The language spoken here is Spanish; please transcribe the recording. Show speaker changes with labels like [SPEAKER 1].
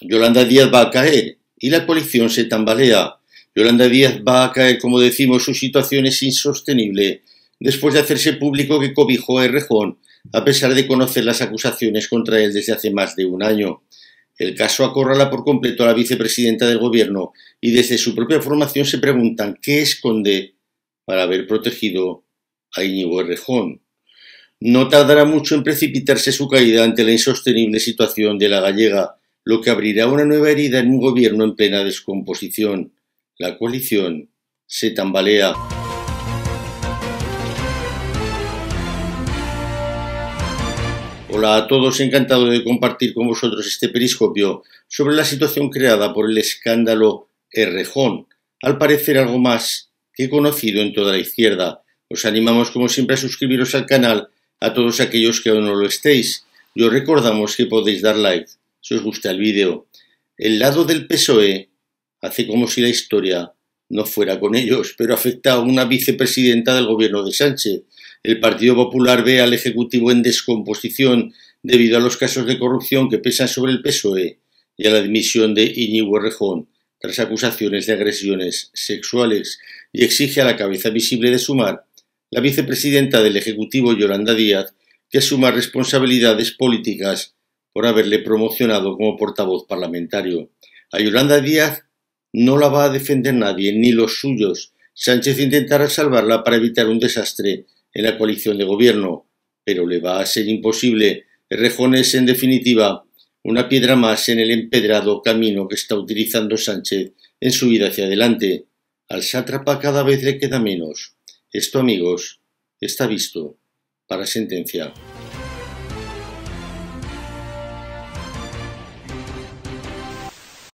[SPEAKER 1] Yolanda Díaz va a caer y la coalición se tambalea. Yolanda Díaz va a caer, como decimos, su situación es insostenible después de hacerse público que cobijó a Errejón, a pesar de conocer las acusaciones contra él desde hace más de un año. El caso acorrala por completo a la vicepresidenta del gobierno y desde su propia formación se preguntan qué esconde para haber protegido a Íñigo Errejón. No tardará mucho en precipitarse su caída ante la insostenible situación de la gallega, lo que abrirá una nueva herida en un gobierno en plena descomposición. La coalición se tambalea. Hola a todos, encantado de compartir con vosotros este periscopio sobre la situación creada por el escándalo Errejón, al parecer algo más que conocido en toda la izquierda. Os animamos como siempre a suscribiros al canal a todos aquellos que aún no lo estéis y os recordamos que podéis dar like si os gusta el vídeo. El lado del PSOE hace como si la historia no fuera con ellos, pero afecta a una vicepresidenta del gobierno de Sánchez. El Partido Popular ve al Ejecutivo en descomposición debido a los casos de corrupción que pesan sobre el PSOE y a la dimisión de Iñigo Errejón tras acusaciones de agresiones sexuales y exige a la cabeza visible de Sumar, la vicepresidenta del Ejecutivo Yolanda Díaz, que asuma responsabilidades políticas por haberle promocionado como portavoz parlamentario. A Yolanda Díaz no la va a defender nadie, ni los suyos. Sánchez intentará salvarla para evitar un desastre en la coalición de gobierno, pero le va a ser imposible. Rejón en definitiva, una piedra más en el empedrado camino que está utilizando Sánchez en su vida hacia adelante. Al sátrapa cada vez le queda menos. Esto, amigos, está visto para sentencia.